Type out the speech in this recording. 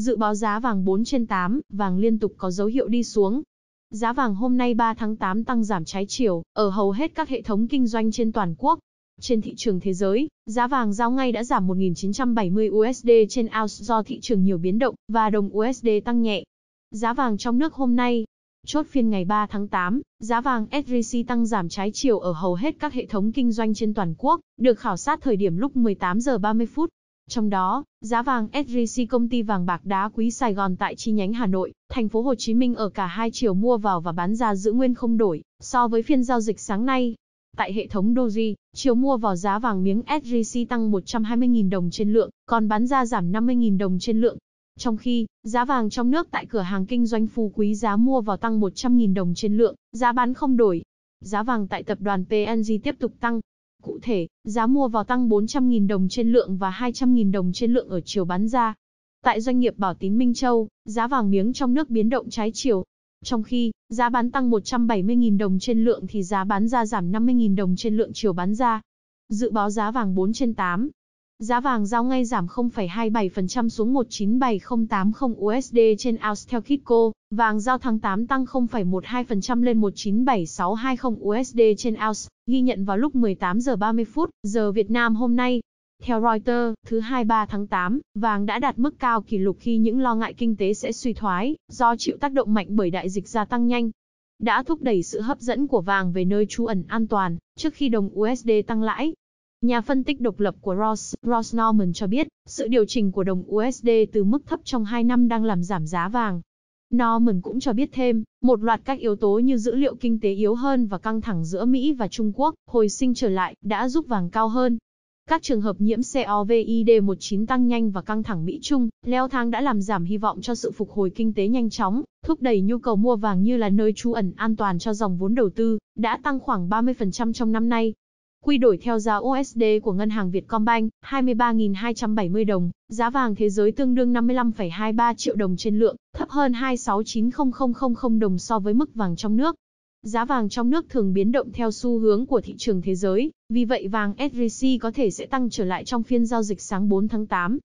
Dự báo giá vàng 4 trên 8, vàng liên tục có dấu hiệu đi xuống. Giá vàng hôm nay 3 tháng 8 tăng giảm trái chiều, ở hầu hết các hệ thống kinh doanh trên toàn quốc. Trên thị trường thế giới, giá vàng giao ngay đã giảm 1.970 USD trên ounce do thị trường nhiều biến động và đồng USD tăng nhẹ. Giá vàng trong nước hôm nay, Chốt phiên ngày 3 tháng 8, giá vàng SJC tăng giảm trái chiều ở hầu hết các hệ thống kinh doanh trên toàn quốc, được khảo sát thời điểm lúc 18 giờ 30 phút. Trong đó, giá vàng SJC công ty vàng bạc đá quý Sài Gòn tại chi nhánh Hà Nội, thành phố Hồ Chí Minh ở cả hai chiều mua vào và bán ra giữ nguyên không đổi so với phiên giao dịch sáng nay. Tại hệ thống Doji, chiều mua vào giá vàng miếng SJC tăng 120.000 đồng trên lượng, còn bán ra giảm 50.000 đồng trên lượng. Trong khi, giá vàng trong nước tại cửa hàng kinh doanh phú quý giá mua vào tăng 100.000 đồng trên lượng, giá bán không đổi. Giá vàng tại tập đoàn PNG tiếp tục tăng, Cụ thể, giá mua vào tăng 400.000 đồng trên lượng và 200.000 đồng trên lượng ở chiều bán ra. Tại doanh nghiệp Bảo Tín Minh Châu, giá vàng miếng trong nước biến động trái chiều. Trong khi, giá bán tăng 170.000 đồng trên lượng thì giá bán ra giảm 50.000 đồng trên lượng chiều bán ra. Dự báo giá vàng 4 trên 8, Giá vàng giao ngay giảm 0,27% xuống 197,080 USD trên ounce theo Kitco. Vàng giao tháng 8 tăng 0,12% lên 197,620 USD trên ounce, ghi nhận vào lúc 18 giờ 30 phút, giờ Việt Nam hôm nay. Theo Reuters, thứ 23 tháng 8, vàng đã đạt mức cao kỷ lục khi những lo ngại kinh tế sẽ suy thoái, do chịu tác động mạnh bởi đại dịch gia tăng nhanh. Đã thúc đẩy sự hấp dẫn của vàng về nơi trú ẩn an toàn, trước khi đồng USD tăng lãi, Nhà phân tích độc lập của Ross, Ross Norman cho biết, sự điều chỉnh của đồng USD từ mức thấp trong 2 năm đang làm giảm giá vàng. Norman cũng cho biết thêm, một loạt các yếu tố như dữ liệu kinh tế yếu hơn và căng thẳng giữa Mỹ và Trung Quốc hồi sinh trở lại đã giúp vàng cao hơn. Các trường hợp nhiễm COVID-19 tăng nhanh và căng thẳng Mỹ-Trung, leo thang đã làm giảm hy vọng cho sự phục hồi kinh tế nhanh chóng, thúc đẩy nhu cầu mua vàng như là nơi trú ẩn an toàn cho dòng vốn đầu tư, đã tăng khoảng 30% trong năm nay, quy đổi theo giá USD của ngân hàng Vietcombank, 23.270 đồng, giá vàng thế giới tương đương 55,23 triệu đồng trên lượng, thấp hơn 269000 đồng so với mức vàng trong nước. Giá vàng trong nước thường biến động theo xu hướng của thị trường thế giới, vì vậy vàng SJC có thể sẽ tăng trở lại trong phiên giao dịch sáng 4 tháng 8.